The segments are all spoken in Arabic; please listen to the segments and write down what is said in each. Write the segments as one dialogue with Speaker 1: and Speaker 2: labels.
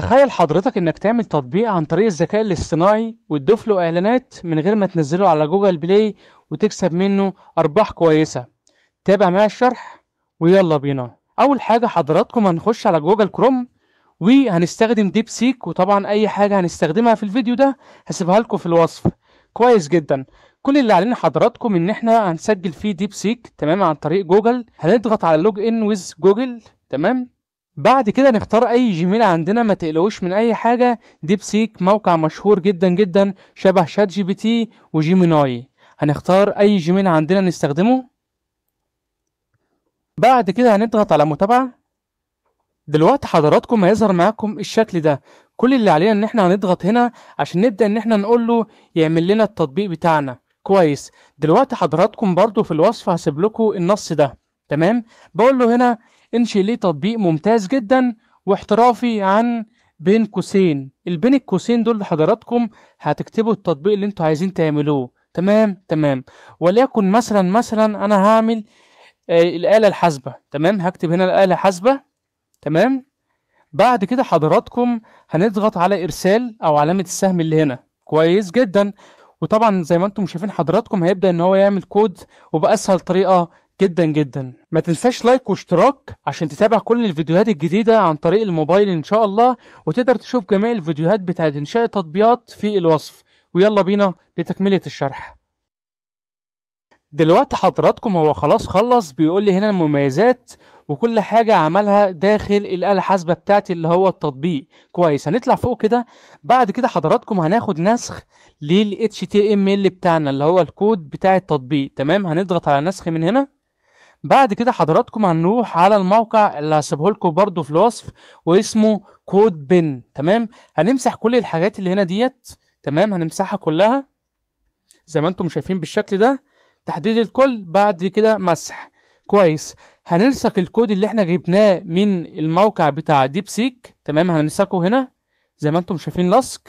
Speaker 1: تخيل حضرتك انك تعمل تطبيق عن طريق الذكاء الاصطناعي وتضيف له اعلانات من غير ما تنزله على جوجل بلاي وتكسب منه ارباح كويسة تابع معايا الشرح ويلا بينا اول حاجة حضراتكم هنخش على جوجل كروم وهنستخدم ديب سيك وطبعا اي حاجة هنستخدمها في الفيديو ده هسيبها لكم في الوصف كويس جدا كل اللي علينا حضراتكم ان احنا هنسجل فيه ديب سيك تمام عن طريق جوجل هنضغط على لوج ان ويز جوجل تمام بعد كده نختار اي جيميل عندنا ما تقلقوش من اي حاجة ديبسيك موقع مشهور جدا جدا شبه شات جي بي تي وجيميناي هنختار اي جيميل عندنا نستخدمه بعد كده هنضغط على متابعة دلوقتي حضراتكم هيظهر معاكم الشكل ده كل اللي علينا ان احنا هنضغط هنا عشان نبدأ ان احنا نقول له يعمل لنا التطبيق بتاعنا كويس دلوقتي حضراتكم برضو في الوصف هسيب لكم النص ده تمام بقول له هنا انشي ليه تطبيق ممتاز جدا واحترافي عن بين قوسين البين القوسين دول لحضراتكم هتكتبوا التطبيق اللي انتوا عايزين تعملوه تمام تمام وليكن مثلا مثلا انا هعمل آه الآلة الحاسبة تمام هكتب هنا الآلة الحاسبة تمام بعد كده حضراتكم هنضغط على ارسال او علامة السهم اللي هنا كويس جدا وطبعا زي ما انتم شايفين حضراتكم هيبدأ ان هو يعمل كود وبأسهل طريقة جدا جدا ما تنساش لايك واشتراك عشان تتابع كل الفيديوهات الجديدة عن طريق الموبايل ان شاء الله وتقدر تشوف جميع الفيديوهات بتاعة انشاء التطبيقات في الوصف ويلا بينا لتكملة الشرح دلوقتي حضراتكم هو خلاص خلص بيقول لي هنا المميزات وكل حاجة عملها داخل الآلة الحاسبة بتاعتي اللي هو التطبيق كويس هنطلع فوق كده بعد كده حضراتكم هناخد نسخ للـ HTML بتاعنا اللي هو الكود بتاع التطبيق تمام هنضغط على نسخ من هنا بعد كده حضراتكم هنروح على الموقع اللي هسيبه لكم برضو في الوصف واسمه كود بن تمام هنمسح كل الحاجات اللي هنا ديت تمام هنمسحها كلها زي ما انتم شايفين بالشكل ده تحديد الكل بعد كده مسح كويس هنلصق الكود اللي احنا جبناه من الموقع بتاع ديب سيك تمام هنلصقه هنا زي ما انتم شايفين لصق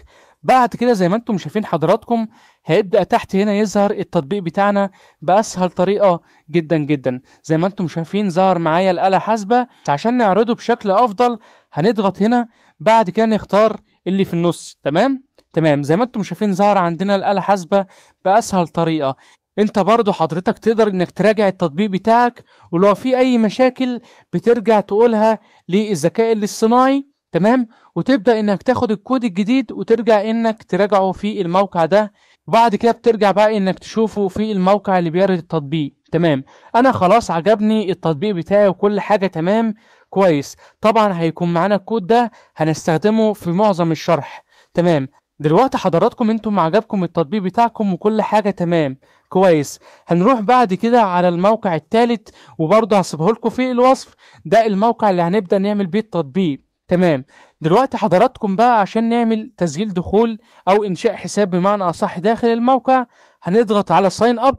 Speaker 1: بعد كده زي ما انتم شايفين حضراتكم هيبدأ تحت هنا يظهر التطبيق بتاعنا بأسهل طريقة جدا جدا زي ما انتم شايفين ظهر معايا الآلة حاسبة عشان نعرضه بشكل أفضل هنضغط هنا بعد كده نختار اللي في النص تمام تمام زي ما انتم شايفين ظهر عندنا الآلة حاسبة بأسهل طريقة انت برضو حضرتك تقدر انك تراجع التطبيق بتاعك ولو في اي مشاكل بترجع تقولها للذكاء الاصطناعي تمام وتبدا انك تاخد الكود الجديد وترجع انك تراجعه في الموقع ده وبعد كده بترجع بقى انك تشوفه في الموقع اللي بيعرض التطبيق تمام انا خلاص عجبني التطبيق بتاعي وكل حاجه تمام كويس طبعا هيكون معانا الكود ده هنستخدمه في معظم الشرح تمام دلوقتي حضراتكم انتم عجبكم التطبيق بتاعكم وكل حاجه تمام كويس هنروح بعد كده على الموقع الثالث وبرضه هسيبه لكم في الوصف ده الموقع اللي هنبدا نعمل بيه التطبيق تمام دلوقتي حضراتكم بقى عشان نعمل تسجيل دخول او انشاء حساب بمعنى اصح داخل الموقع هنضغط على ساين اب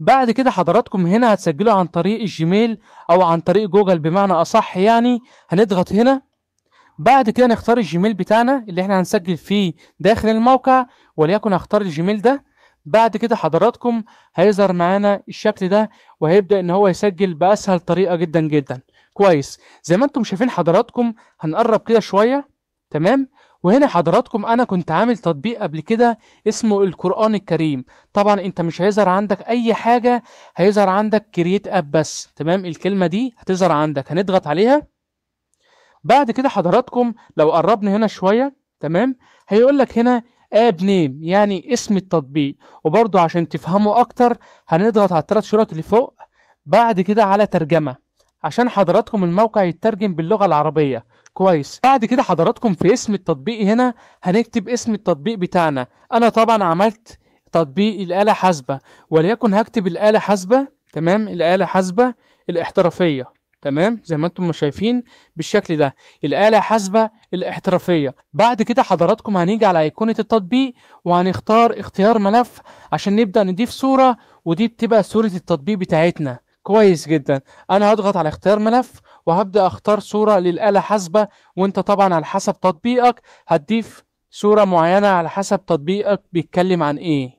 Speaker 1: بعد كده حضراتكم هنا هتسجلوا عن طريق الجيميل او عن طريق جوجل بمعنى اصح يعني هنضغط هنا بعد كده نختار الجيميل بتاعنا اللي احنا هنسجل فيه داخل الموقع وليكن هختار الجيميل ده بعد كده حضراتكم هيظهر معانا الشكل ده وهيبدأ ان هو يسجل باسهل طريقة جدا جدا كويس زي ما انتم شايفين حضراتكم هنقرب كده شويه تمام وهنا حضراتكم انا كنت عامل تطبيق قبل كده اسمه القران الكريم طبعا انت مش هيظهر عندك اي حاجه هيظهر عندك كرييت اب بس تمام الكلمه دي هتظهر عندك هنضغط عليها بعد كده حضراتكم لو قربنا هنا شويه تمام هيقول لك هنا اب نيم يعني اسم التطبيق وبرده عشان تفهموا اكتر هنضغط على الثلاث شرط اللي فوق بعد كده على ترجمه عشان حضراتكم الموقع يترجم باللغة العربية كويس بعد كده حضراتكم في اسم التطبيق هنا هنكتب اسم التطبيق بتاعنا انا طبعا عملت تطبيق الآلة حاسبة وليكن هكتب الآلة حاسبة تمام الآلة حاسبة الاحترافية تمام زي ما انتم شايفين بالشكل ده الآلة حاسبة الاحترافية بعد كده حضراتكم هنيجي على أيقونة التطبيق وهنختار اختيار ملف عشان نبدأ نضيف صورة ودي بتبقى صورة التطبيق بتاعتنا كويس جدا انا هضغط على اختيار ملف وهبدا اختار صوره للاله حاسبه وانت طبعا على حسب تطبيقك هتضيف صوره معينه على حسب تطبيقك بيتكلم عن ايه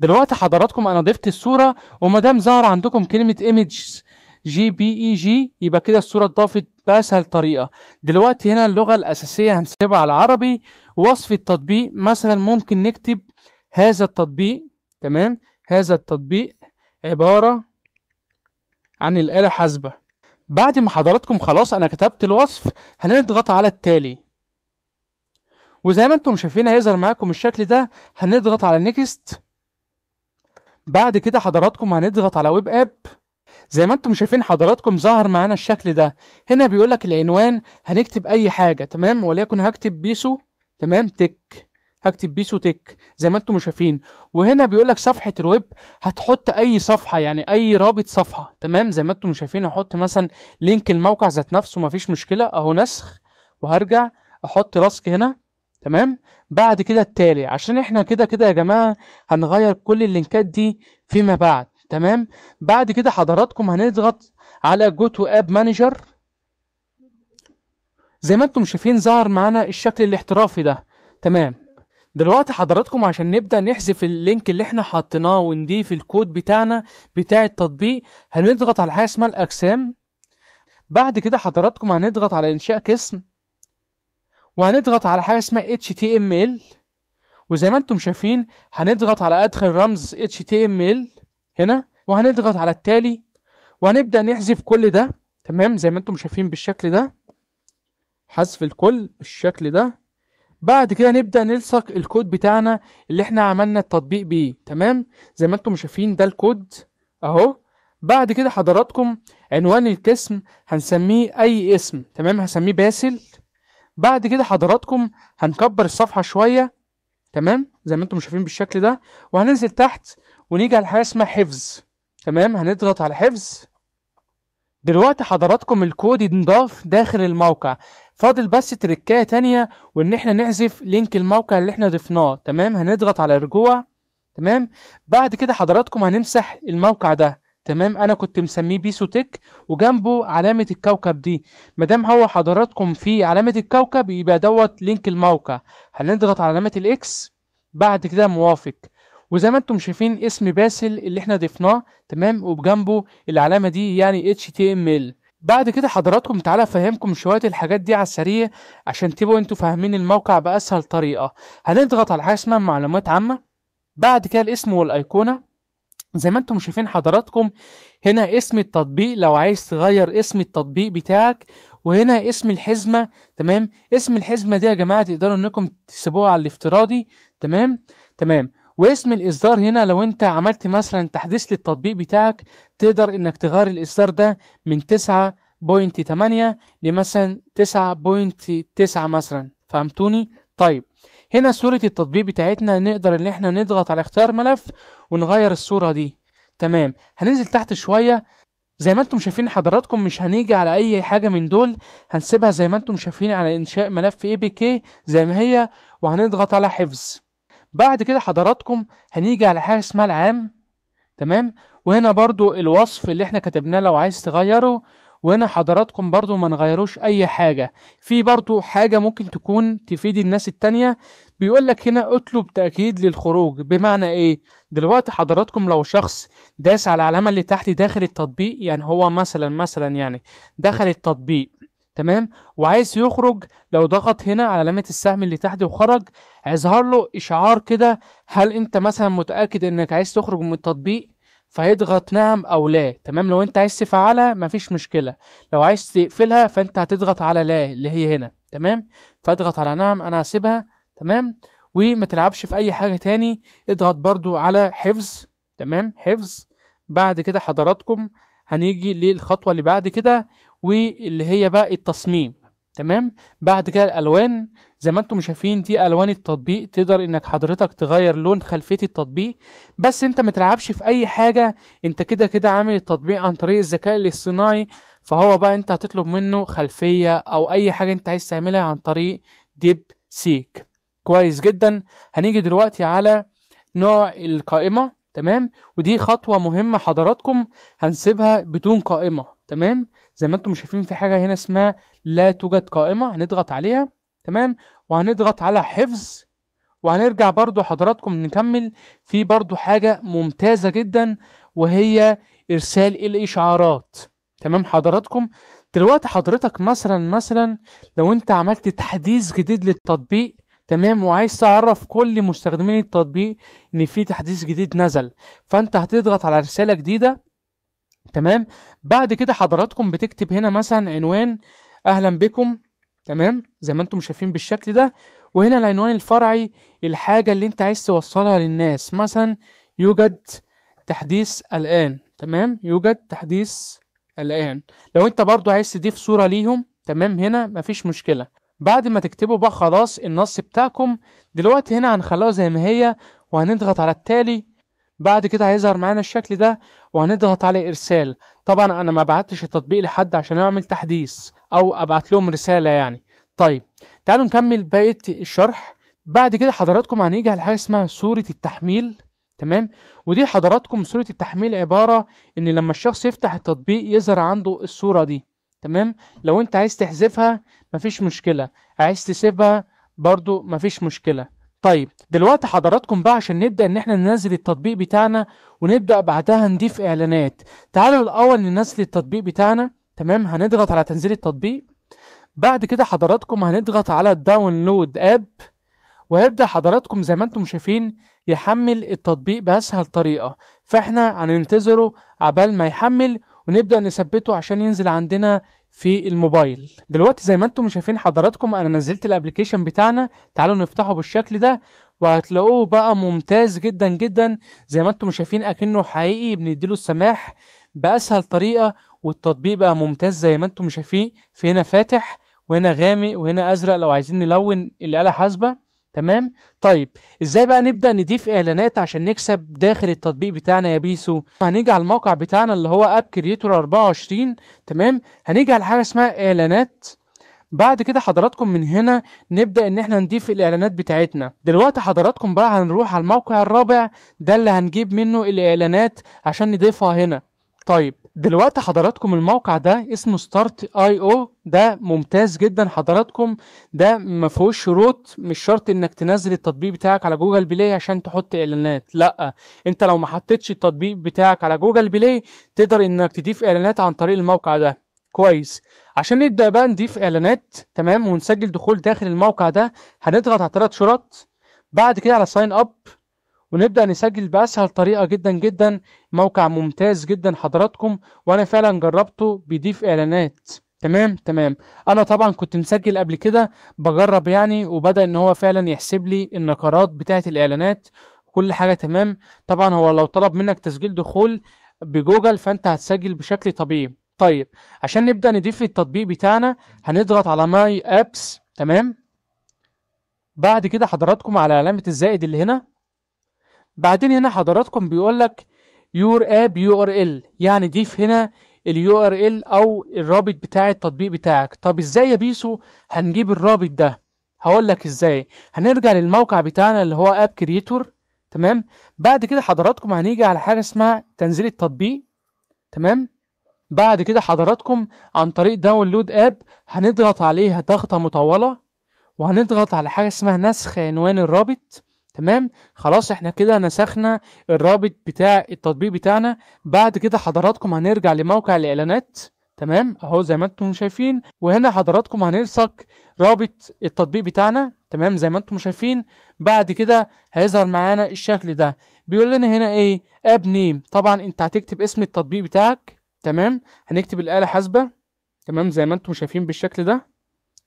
Speaker 1: دلوقتي حضراتكم انا ضفت الصوره ومادام ظهر عندكم كلمه ايمج جي بي اي جي يبقى كده الصوره اتضافت باسهل طريقه دلوقتي هنا اللغه الاساسيه هنسيبها على العربي وصف التطبيق مثلا ممكن نكتب هذا التطبيق تمام هذا التطبيق عباره عن الآلة حاسبة بعد ما حضراتكم خلاص أنا كتبت الوصف هنضغط على التالي وزي ما انتم شايفين هيظهر معاكم الشكل ده هنضغط على نيكست بعد كده حضراتكم هنضغط على ويب اب زي ما انتم شايفين حضراتكم ظهر معانا الشكل ده هنا بيقول لك العنوان هنكتب اي حاجه تمام وليكن هكتب بيسو تمام تك هكتب بيسو تك زي ما انتم شايفين وهنا بيقول لك صفحه الويب هتحط اي صفحه يعني اي رابط صفحه تمام زي ما انتم شايفين هحط مثلا لينك الموقع ذات نفسه مفيش مشكله اهو نسخ وهرجع احط لاسك هنا تمام بعد كده التالي عشان احنا كده كده يا جماعه هنغير كل اللينكات دي فيما بعد تمام بعد كده حضراتكم هنضغط على جو تو اب مانجر زي ما انتم شايفين ظهر معانا الشكل الاحترافي ده تمام دلوقتي حضراتكم عشان نبدأ نحذف اللينك اللي احنا حطيناه ونضيف الكود بتاعنا بتاع التطبيق هنضغط على حاجة اسمها الأجسام بعد كده حضراتكم هنضغط على إنشاء قسم وهنضغط على حاجة اسمها HTML وزي ما انتم شايفين هنضغط على أدخل رمز HTML هنا وهنضغط على التالي وهنبدأ نحذف كل ده تمام زي ما انتم شايفين بالشكل ده حذف الكل بالشكل ده بعد كده نبدأ نلصق الكود بتاعنا اللي احنا عملنا التطبيق بيه تمام زي ما انتم شايفين ده الكود اهو بعد كده حضراتكم عنوان القسم هنسميه اي اسم تمام هسميه باسل بعد كده حضراتكم هنكبر الصفحة شوية تمام زي ما انتم شايفين بالشكل ده وهننزل تحت ونيجي على حاجة اسمها حفظ تمام هنضغط على حفظ دلوقتي حضراتكم الكود ينضاف داخل الموقع فاضل بس تركايه تانية وان احنا نعزف لينك الموقع اللي احنا ضفناه تمام هنضغط على رجوع تمام بعد كده حضراتكم هنمسح الموقع ده تمام انا كنت مسميه بيسو تك وجنبه علامه الكوكب دي ما دام هو حضراتكم في علامه الكوكب يبقى دوت لينك الموقع هنضغط على علامه الاكس بعد كده موافق وزي ما انتم شايفين اسم باسل اللي احنا ضفناه تمام وبجنبه العلامه دي يعني اتش تي ام ال بعد كده حضراتكم تعالى افهمكم شويه الحاجات دي على السريع عشان تبقوا انتوا فاهمين الموقع باسهل طريقه هنضغط على حاجه اسمها معلومات عامه بعد كده الاسم والايقونه زي ما انتم شايفين حضراتكم هنا اسم التطبيق لو عايز تغير اسم التطبيق بتاعك وهنا اسم الحزمه تمام اسم الحزمه دي يا جماعه تقدروا انكم تسيبوها على الافتراضي تمام تمام واسم الاصدار هنا لو انت عملت مثلا تحديث للتطبيق بتاعك تقدر انك تغير الاصدار ده من 9.8 لمثلا 9.9 مثلا فهمتوني طيب هنا صورة التطبيق بتاعتنا نقدر ان احنا نضغط على اختيار ملف ونغير الصورة دي تمام هننزل تحت شوية زي ما انتم شايفين حضراتكم مش هنيجي على اي حاجة من دول هنسيبها زي ما انتم شايفين على انشاء ملف اي بي كي زي ما هي وهنضغط على حفظ بعد كده حضراتكم هنيجي على حاجه اسمها العام تمام وهنا برضو الوصف اللي احنا كتبناه لو عايز تغيره وهنا حضراتكم برضو ما نغيروش اي حاجة في برضو حاجة ممكن تكون تفيد الناس التانية بيقولك هنا اطلب تأكيد للخروج بمعنى ايه دلوقتي حضراتكم لو شخص داس على العلامة اللي تحت داخل التطبيق يعني هو مثلا مثلا يعني دخل التطبيق تمام وعايز يخرج لو ضغط هنا على علامه السهم اللي تحت وخرج هيظهر له اشعار كده هل انت مثلا متاكد انك عايز تخرج من التطبيق فيضغط نعم او لا تمام لو انت عايز تفعلها مفيش مشكله لو عايز تقفلها فانت هتضغط على لا اللي هي هنا تمام فاضغط على نعم انا هسيبها تمام وما تلعبش في اي حاجه تاني اضغط برضو على حفظ تمام حفظ بعد كده حضراتكم هنيجي للخطوة اللي بعد كده واللي هي بقى التصميم تمام بعد كده الالوان زي ما انتم شايفين دي الوان التطبيق تقدر انك حضرتك تغير لون خلفيه التطبيق بس انت ما تلعبش في اي حاجه انت كده كده عامل التطبيق عن طريق الذكاء الاصطناعي فهو بقى انت هتطلب منه خلفيه او اي حاجه انت عايز تعملها عن طريق ديب سيك كويس جدا هنيجي دلوقتي على نوع القائمه تمام ودي خطوة مهمة حضراتكم هنسيبها بدون قائمة تمام زي ما انتم شايفين في حاجة هنا اسمها لا توجد قائمة هنضغط عليها تمام وهنضغط على حفظ وهنرجع برضو حضراتكم نكمل في برضو حاجة ممتازة جدا وهي إرسال الإشعارات تمام حضراتكم دلوقتي حضرتك مثلا مثلا لو انت عملت تحديث جديد للتطبيق تمام وعايز تعرف كل مستخدمين التطبيق ان في تحديث جديد نزل فانت هتضغط على رسالة جديدة تمام بعد كده حضراتكم بتكتب هنا مثلا عنوان اهلا بكم تمام زي ما انتم شايفين بالشكل ده وهنا العنوان الفرعي الحاجة اللي انت عايز توصلها للناس مثلا يوجد تحديث الآن تمام يوجد تحديث الآن لو انت برضو عايز تضيف صورة ليهم تمام هنا مفيش مشكلة بعد ما تكتبوا بقى خلاص النص بتاعكم دلوقتي هنا هنخلوها زي ما هي وهنضغط على التالي بعد كده هيظهر معانا الشكل ده وهنضغط على ارسال طبعا انا ما بعتش التطبيق لحد عشان اعمل تحديث او ابعت لهم رساله يعني طيب تعالوا نكمل بقيه الشرح بعد كده حضراتكم هنيجي على حاجه اسمها صوره التحميل تمام ودي حضراتكم صوره التحميل عباره ان لما الشخص يفتح التطبيق يظهر عنده الصوره دي تمام لو انت عايز تحذفها مفيش مشكله عايز تسيبها برضو مفيش مشكله طيب دلوقتي حضراتكم بقى عشان نبدا ان احنا ننزل التطبيق بتاعنا ونبدا بعدها نضيف اعلانات تعالوا الاول ننزل التطبيق بتاعنا تمام هنضغط على تنزيل التطبيق بعد كده حضراتكم هنضغط على داونلود اب وهيبدا حضراتكم زي ما انتم شايفين يحمل التطبيق باسهل طريقه فاحنا هننتظره عبال ما يحمل ونبدأ نثبته عشان ينزل عندنا في الموبايل دلوقتي زي ما انتم شايفين حضراتكم انا نزلت الابلكيشن بتاعنا تعالوا نفتحه بالشكل ده وهتلاقوه بقى ممتاز جدا جدا زي ما انتم شايفين اكنه حقيقي بنديله السماح باسهل طريقه والتطبيق بقى ممتاز زي ما انتم شايفين في هنا فاتح وهنا غامق وهنا ازرق لو عايزين نلون الاله حاسبه تمام طيب ازاي بقى نبدا نضيف اعلانات عشان نكسب داخل التطبيق بتاعنا يا بيسو هنيجي على الموقع بتاعنا اللي هو اب كريتور 24 تمام هنيجي على حاجه اسمها اعلانات بعد كده حضراتكم من هنا نبدا ان احنا نضيف الاعلانات بتاعتنا دلوقتي حضراتكم بقى هنروح على الموقع الرابع ده اللي هنجيب منه الاعلانات عشان نضيفها هنا طيب دلوقتي حضراتكم الموقع ده اسمه ستارت اي او ده ممتاز جدا حضراتكم ده ما فيهوش شروط مش شرط انك تنزل التطبيق بتاعك على جوجل بلاي عشان تحط اعلانات لا انت لو ما حطيتش التطبيق بتاعك على جوجل بلاي تقدر انك تضيف اعلانات عن طريق الموقع ده كويس عشان نبدا بقى نضيف اعلانات تمام ونسجل دخول داخل الموقع ده هنضغط على ثلاث شرط بعد كده على ساين اب ونبدأ نسجل بأسهل طريقة جدا جدا موقع ممتاز جدا حضراتكم وأنا فعلا جربته بيضيف إعلانات تمام تمام انا طبعا كنت مسجل قبل كده بجرب يعني وبدا ان هو فعلا يحسب لي النقرات بتاعه الاعلانات كل حاجه تمام طبعا هو لو طلب منك تسجيل دخول بجوجل فانت هتسجل بشكل طبيعي طيب عشان نبدا نضيف التطبيق بتاعنا هنضغط على ماي ابس تمام بعد كده حضراتكم على علامه الزائد اللي هنا بعدين هنا حضراتكم بيقول لك يور اب يو ار ال يعني ضيف هنا اليو ار ال او الرابط بتاع التطبيق بتاعك طب ازاي يا بيسو هنجيب الرابط ده هقول لك ازاي هنرجع للموقع بتاعنا اللي هو اب كريتور تمام بعد كده حضراتكم هنيجي على حاجه اسمها تنزيل التطبيق تمام بعد كده حضراتكم عن طريق داونلود اب هنضغط عليها ضغطه مطوله وهنضغط على حاجه اسمها نسخ عنوان الرابط تمام خلاص احنا كده نسخنا الرابط بتاع التطبيق بتاعنا بعد كده حضراتكم هنرجع لموقع الاعلانات تمام اهو زي ما انتم شايفين وهنا حضراتكم هنلصق رابط التطبيق بتاعنا تمام زي ما انتم شايفين بعد كده هيظهر معانا الشكل ده بيقول لنا هنا ايه اب نيم طبعا انت هتكتب اسم التطبيق بتاعك تمام هنكتب الاله حاسبه تمام زي ما انتم شايفين بالشكل ده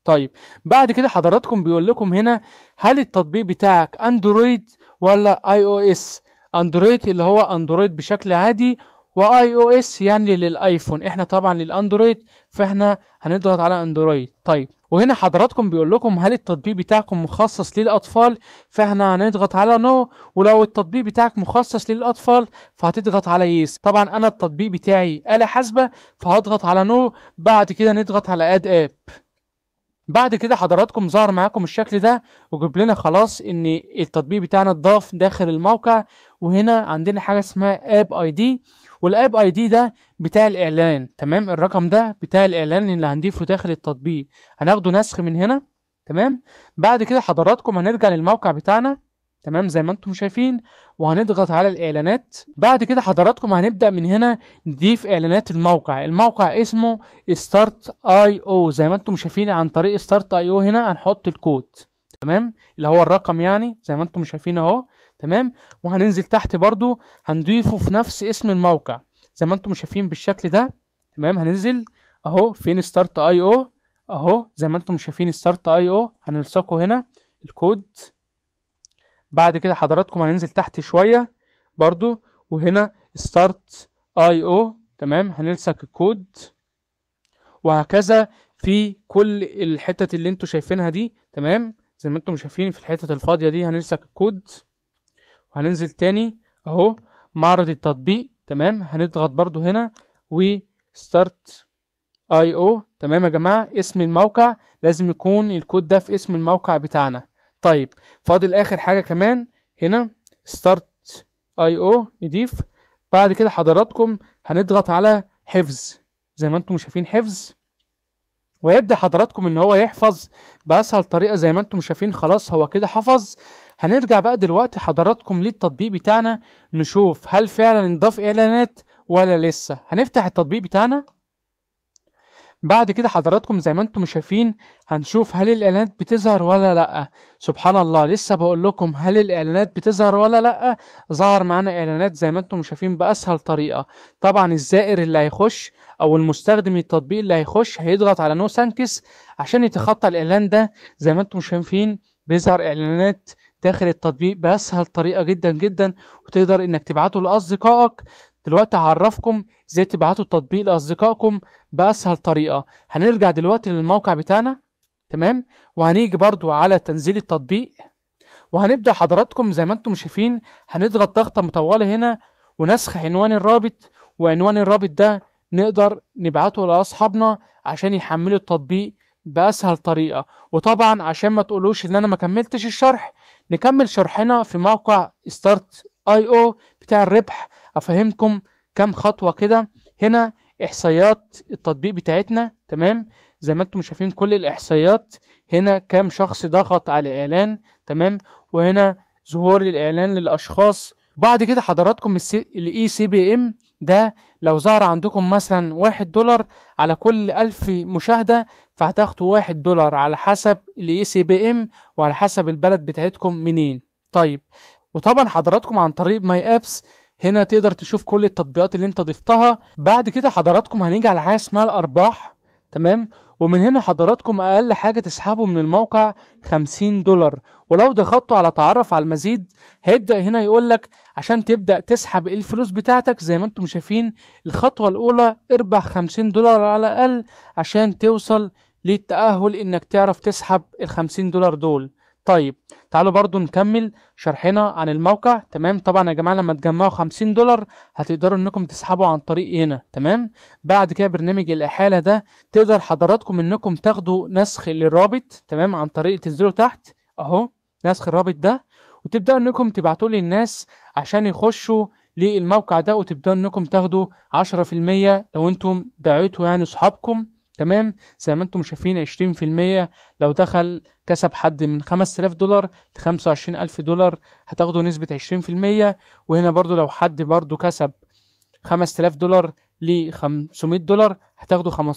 Speaker 1: طيب بعد كده حضراتكم بيقول لكم هنا هل التطبيق بتاعك اندرويد ولا اي او اس اندرويد اللي هو اندرويد بشكل عادي واي او اس يعني للايفون احنا طبعا للاندرويد فاحنا هنضغط على اندرويد طيب وهنا حضراتكم بيقول لكم هل التطبيق بتاعكم مخصص للاطفال فاحنا هنضغط على نو ولو التطبيق بتاعك مخصص للاطفال فهتضغط على يس طبعا انا التطبيق بتاعي آلة حاسبة فهضغط على نو بعد كده نضغط على اد اب بعد كده حضراتكم ظهر معاكم الشكل ده وجاب لنا خلاص ان التطبيق بتاعنا اتضاف داخل الموقع وهنا عندنا حاجه اسمها اب اي دي والاب اي دي ده بتاع الاعلان تمام الرقم ده بتاع الاعلان اللي هنضيفه داخل التطبيق هناخده نسخ من هنا تمام بعد كده حضراتكم هنرجع للموقع بتاعنا تمام زي ما انتم شايفين وهنضغط على الاعلانات بعد كده حضراتكم هنبدا من هنا نضيف اعلانات الموقع الموقع اسمه ستارت اي او زي ما انتم شايفين عن طريق ستارت اي او هنا هنحط الكود تمام اللي هو الرقم يعني زي ما انتم شايفين اهو تمام وهننزل تحت برضو هنضيفه في نفس اسم الموقع زي ما انتم شايفين بالشكل ده تمام هننزل اهو فين ستارت اي او اهو زي ما انتم شايفين ستارت اي او هنلصقه هنا الكود بعد كده حضراتكم هننزل تحت شوية برضو وهنا start اي او تمام هنلصق الكود وهكذا في كل الحتت اللي انتوا شايفينها دي تمام زي ما انتم شايفين في الحتت الفاضية دي هنلصق الكود وهننزل تاني اهو معرض التطبيق تمام هنضغط برضو هنا و start اي او تمام يا جماعة اسم الموقع لازم يكون الكود ده في اسم الموقع بتاعنا طيب فاضل اخر حاجه كمان هنا ستارت اي او نضيف بعد كده حضراتكم هنضغط على حفظ زي ما انتم شايفين حفظ ويبدا حضراتكم ان هو يحفظ باسهل طريقه زي ما انتم شايفين خلاص هو كده حفظ هنرجع بقى دلوقتي حضراتكم للتطبيق بتاعنا نشوف هل فعلا انضاف اعلانات ولا لسه هنفتح التطبيق بتاعنا بعد كده حضراتكم زي ما انتم شايفين هنشوف هل الاعلانات بتظهر ولا لا سبحان الله لسه بقول لكم هل الاعلانات بتظهر ولا لا ظهر معانا اعلانات زي ما انتم شايفين باسهل طريقه طبعا الزائر اللي هيخش او المستخدم التطبيق اللي هيخش هيضغط على نو سانكس عشان يتخطى الاعلان ده زي ما انتم شايفين بيظهر اعلانات داخل التطبيق بأسهل طريقة جدا جدا وتقدر انك تبعته لأصدقائك دلوقتي هعرفكم ازاي تبعتوا التطبيق لاصدقائكم باسهل طريقه هنرجع دلوقتي للموقع بتاعنا تمام وهنيجي برضو على تنزيل التطبيق وهنبدا حضراتكم زي ما انتم شايفين هنضغط ضغطه مطوله هنا ونسخ عنوان الرابط وعنوان الرابط ده نقدر نبعته لاصحابنا عشان يحملوا التطبيق باسهل طريقه وطبعا عشان ما تقولوش ان انا ما كملتش الشرح نكمل شرحنا في موقع ستارت اي او بتاع الربح افهمكم كام خطوه كده هنا احصائيات التطبيق بتاعتنا تمام زي ما انتم شايفين كل الاحصائيات هنا كام شخص ضغط على اعلان تمام وهنا ظهور الاعلان للاشخاص بعد كده حضراتكم الاي سي بي ام e ده لو ظهر عندكم مثلا واحد دولار على كل ألف مشاهدة فهتاخدوا واحد دولار على حسب الاي سي بي ام وعلى حسب البلد بتاعتكم منين طيب وطبعا حضراتكم عن طريق ماي ابس هنا تقدر تشوف كل التطبيقات اللي انت ضفتها بعد كده حضراتكم هنيجي على حاجه اسمها الارباح تمام ومن هنا حضراتكم اقل حاجه تسحبوا من الموقع 50 دولار ولو ضغطتوا على تعرف على المزيد هيبدا هنا يقول لك عشان تبدا تسحب الفلوس بتاعتك زي ما انتم شايفين الخطوه الاولى اربح 50 دولار على الاقل عشان توصل للتاهل انك تعرف تسحب ال 50 دولار دول طيب تعالوا برضو نكمل شرحنا عن الموقع تمام طبعا يا جماعه لما تجمعوا 50 دولار هتقدروا انكم تسحبوا عن طريق هنا تمام بعد كده برنامج الاحاله ده تقدر حضراتكم انكم تاخدوا نسخ للرابط تمام عن طريق تنزلوا تحت اهو نسخ الرابط ده وتبداوا انكم تبعتوه للناس عشان يخشوا للموقع ده وتبداوا انكم تاخدوا 10% لو انتم دعيتوا يعني اصحابكم تمام زي ما انتم شايفين 20% لو دخل كسب حد من 5000 دولار ل 25000 دولار هتاخدوا نسبة 20% وهنا برضو لو حد برضو كسب 5000 دولار ل 500 دولار هتاخدوا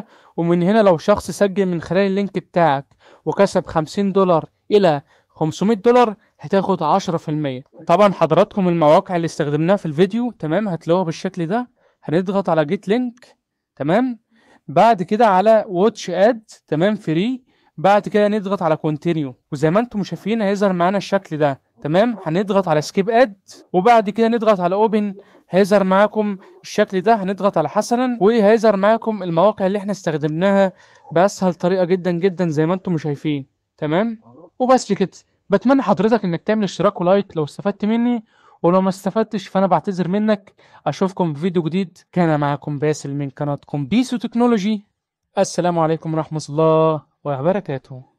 Speaker 1: 15% ومن هنا لو شخص سجل من خلال اللينك بتاعك وكسب 50 دولار إلى 500 دولار هتاخد 10% طبعا حضراتكم المواقع اللي استخدمناها في الفيديو تمام هتلاقوها بالشكل ده هنضغط على جيت لينك تمام بعد كده على واتش اد تمام فري بعد كده نضغط على كونتينيو وزي ما انتم شايفين هيظهر معانا الشكل ده تمام هنضغط على سكيب اد وبعد كده نضغط على اوبن هيظهر معاكم الشكل ده هنضغط على حسنا وهيظهر معاكم المواقع اللي احنا استخدمناها باسهل طريقه جدا جدا زي ما انتم شايفين تمام وبس كده بتمنى حضرتك انك تعمل اشتراك ولايك لو استفدت مني ولو ما استفدتش فانا بعتذر منك اشوفكم في فيديو جديد كان معكم باسل من قناتكم بيسو تكنولوجي السلام عليكم ورحمه الله وبركاته